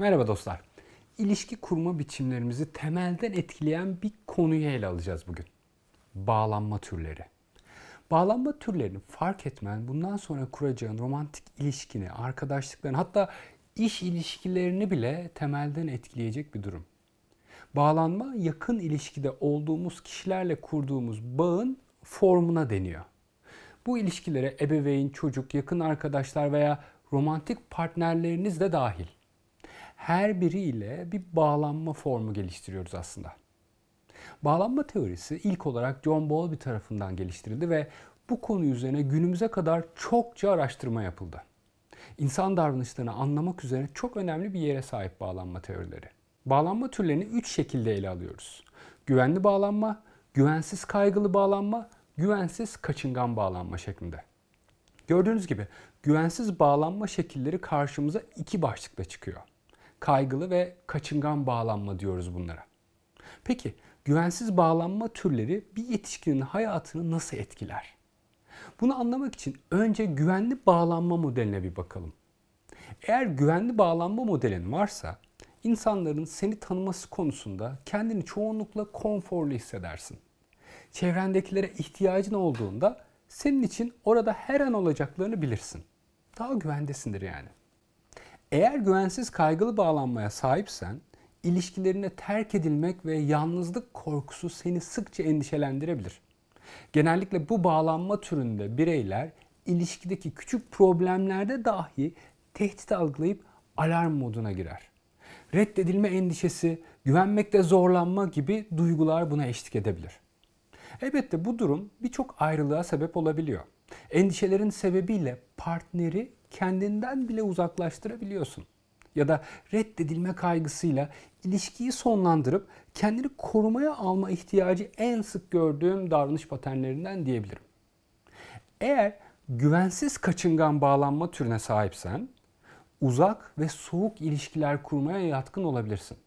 Merhaba dostlar. İlişki kurma biçimlerimizi temelden etkileyen bir konuyu ele alacağız bugün. Bağlanma türleri. Bağlanma türlerini fark etmen bundan sonra kuracağın romantik ilişkini, arkadaşlıklarını hatta iş ilişkilerini bile temelden etkileyecek bir durum. Bağlanma yakın ilişkide olduğumuz kişilerle kurduğumuz bağın formuna deniyor. Bu ilişkilere ebeveyn, çocuk, yakın arkadaşlar veya romantik partnerleriniz de dahil her biriyle bir bağlanma formu geliştiriyoruz aslında. Bağlanma teorisi ilk olarak John Bowlby tarafından geliştirildi ve bu konu üzerine günümüze kadar çokça araştırma yapıldı. İnsan davranışlarını anlamak üzere çok önemli bir yere sahip bağlanma teorileri. Bağlanma türlerini üç şekilde ele alıyoruz. Güvenli bağlanma, güvensiz kaygılı bağlanma, güvensiz kaçıngan bağlanma şeklinde. Gördüğünüz gibi güvensiz bağlanma şekilleri karşımıza iki başlıkta çıkıyor kaygılı ve kaçıngan bağlanma diyoruz bunlara. Peki güvensiz bağlanma türleri bir yetişkinin hayatını nasıl etkiler? Bunu anlamak için önce güvenli bağlanma modeline bir bakalım. Eğer güvenli bağlanma modelin varsa insanların seni tanıması konusunda kendini çoğunlukla konforlu hissedersin. Çevrendekilere ihtiyacın olduğunda senin için orada her an olacaklarını bilirsin. Daha güvendesindir yani. Eğer güvensiz kaygılı bağlanmaya sahipsen ilişkilerine terk edilmek ve yalnızlık korkusu seni sıkça endişelendirebilir. Genellikle bu bağlanma türünde bireyler ilişkideki küçük problemlerde dahi tehdit algılayıp alarm moduna girer. Reddedilme endişesi, güvenmekte zorlanma gibi duygular buna eşlik edebilir. Elbette bu durum birçok ayrılığa sebep olabiliyor. Endişelerin sebebiyle partneri kendinden bile uzaklaştırabiliyorsun. Ya da reddedilme kaygısıyla ilişkiyi sonlandırıp kendini korumaya alma ihtiyacı en sık gördüğüm davranış paternlerinden diyebilirim. Eğer güvensiz kaçıngan bağlanma türüne sahipsen uzak ve soğuk ilişkiler kurmaya yatkın olabilirsin.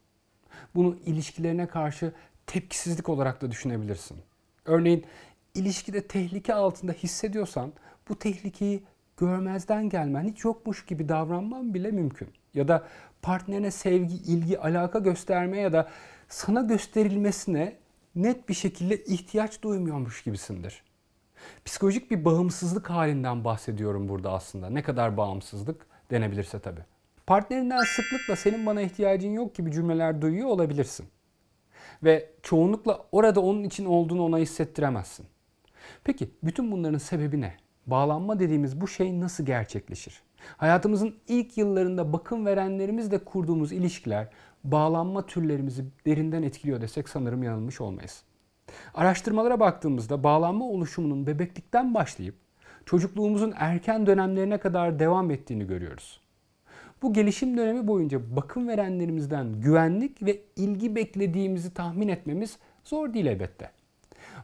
Bunu ilişkilerine karşı tepkisizlik olarak da düşünebilirsin. Örneğin ilişkide tehlike altında hissediyorsan bu tehlikeyi görmezden gelmen, hiç yokmuş gibi davranman bile mümkün. Ya da partnerine sevgi, ilgi, alaka gösterme ya da sana gösterilmesine net bir şekilde ihtiyaç duymuyormuş gibisindir. Psikolojik bir bağımsızlık halinden bahsediyorum burada aslında. Ne kadar bağımsızlık denebilirse tabii. Partnerinden sıklıkla senin bana ihtiyacın yok gibi cümleler duyuyor olabilirsin. Ve çoğunlukla orada onun için olduğunu ona hissettiremezsin. Peki bütün bunların sebebi ne? Bağlanma dediğimiz bu şey nasıl gerçekleşir? Hayatımızın ilk yıllarında bakım verenlerimizle kurduğumuz ilişkiler bağlanma türlerimizi derinden etkiliyor desek sanırım yanılmış olmayız. Araştırmalara baktığımızda bağlanma oluşumunun bebeklikten başlayıp çocukluğumuzun erken dönemlerine kadar devam ettiğini görüyoruz. Bu gelişim dönemi boyunca bakım verenlerimizden güvenlik ve ilgi beklediğimizi tahmin etmemiz zor değil elbette.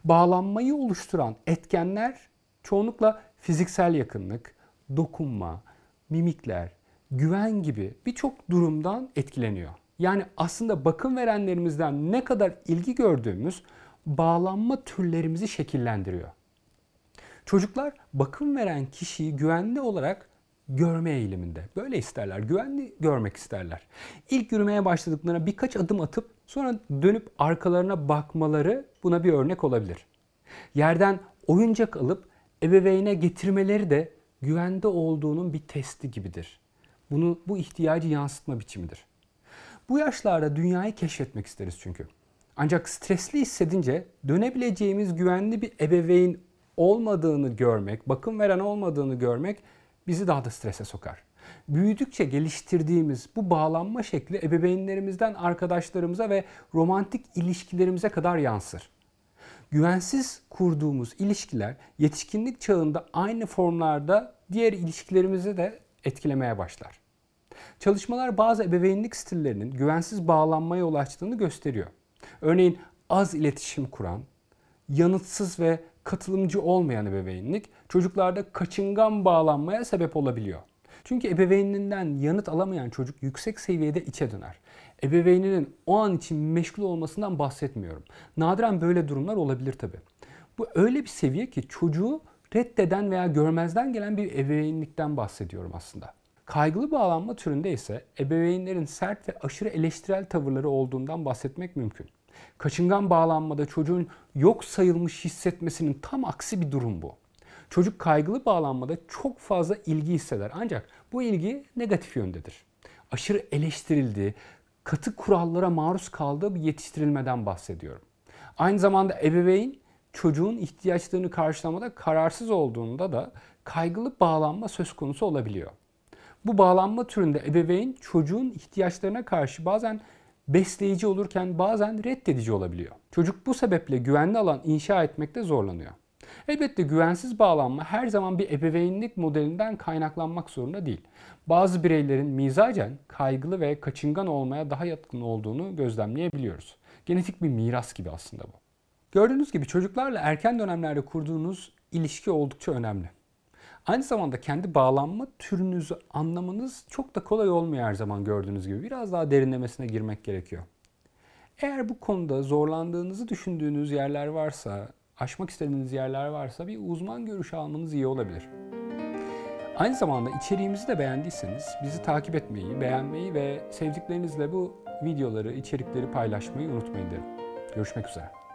Bağlanmayı oluşturan etkenler çoğunlukla fiziksel yakınlık, dokunma, mimikler, güven gibi birçok durumdan etkileniyor. Yani aslında bakım verenlerimizden ne kadar ilgi gördüğümüz bağlanma türlerimizi şekillendiriyor. Çocuklar bakım veren kişiyi güvenli olarak görme eğiliminde. Böyle isterler, güvenli görmek isterler. İlk yürümeye başladıklarına birkaç adım atıp sonra dönüp arkalarına bakmaları buna bir örnek olabilir. Yerden oyuncak alıp ebeveyne getirmeleri de güvende olduğunun bir testi gibidir. Bunu bu ihtiyacı yansıtma biçimidir. Bu yaşlarda dünyayı keşfetmek isteriz çünkü. Ancak stresli hissedince dönebileceğimiz güvenli bir ebeveyn olmadığını görmek, bakım veren olmadığını görmek bizi daha da strese sokar. Büyüdükçe geliştirdiğimiz bu bağlanma şekli ebeveynlerimizden arkadaşlarımıza ve romantik ilişkilerimize kadar yansır güvensiz kurduğumuz ilişkiler yetişkinlik çağında aynı formlarda diğer ilişkilerimizi de etkilemeye başlar. Çalışmalar bazı ebeveynlik stillerinin güvensiz bağlanmaya yol açtığını gösteriyor. Örneğin az iletişim kuran, yanıtsız ve katılımcı olmayan ebeveynlik çocuklarda kaçıngan bağlanmaya sebep olabiliyor. Çünkü ebeveyninden yanıt alamayan çocuk yüksek seviyede içe döner. Ebeveyninin o an için meşgul olmasından bahsetmiyorum. Nadiren böyle durumlar olabilir tabi. Bu öyle bir seviye ki çocuğu reddeden veya görmezden gelen bir ebeveynlikten bahsediyorum aslında. Kaygılı bağlanma türünde ise ebeveynlerin sert ve aşırı eleştirel tavırları olduğundan bahsetmek mümkün. Kaçıngan bağlanmada çocuğun yok sayılmış hissetmesinin tam aksi bir durum bu. Çocuk kaygılı bağlanmada çok fazla ilgi hisseder. Ancak bu ilgi negatif yöndedir. Aşırı eleştirildiği, katı kurallara maruz kaldığı bir yetiştirilmeden bahsediyorum. Aynı zamanda ebeveyn çocuğun ihtiyaçlarını karşılamada kararsız olduğunda da kaygılı bağlanma söz konusu olabiliyor. Bu bağlanma türünde ebeveyn çocuğun ihtiyaçlarına karşı bazen besleyici olurken bazen reddedici olabiliyor. Çocuk bu sebeple güvenli alan inşa etmekte zorlanıyor. Elbette güvensiz bağlanma her zaman bir ebeveynlik modelinden kaynaklanmak zorunda değil. Bazı bireylerin mizacen kaygılı ve kaçıngan olmaya daha yatkın olduğunu gözlemleyebiliyoruz. Genetik bir miras gibi aslında bu. Gördüğünüz gibi çocuklarla erken dönemlerde kurduğunuz ilişki oldukça önemli. Aynı zamanda kendi bağlanma türünüzü anlamanız çok da kolay olmuyor her zaman gördüğünüz gibi. Biraz daha derinlemesine girmek gerekiyor. Eğer bu konuda zorlandığınızı düşündüğünüz yerler varsa aşmak istediğiniz yerler varsa bir uzman görüşü almanız iyi olabilir. Aynı zamanda içeriğimizi de beğendiyseniz bizi takip etmeyi, beğenmeyi ve sevdiklerinizle bu videoları, içerikleri paylaşmayı unutmayın derim. Görüşmek üzere.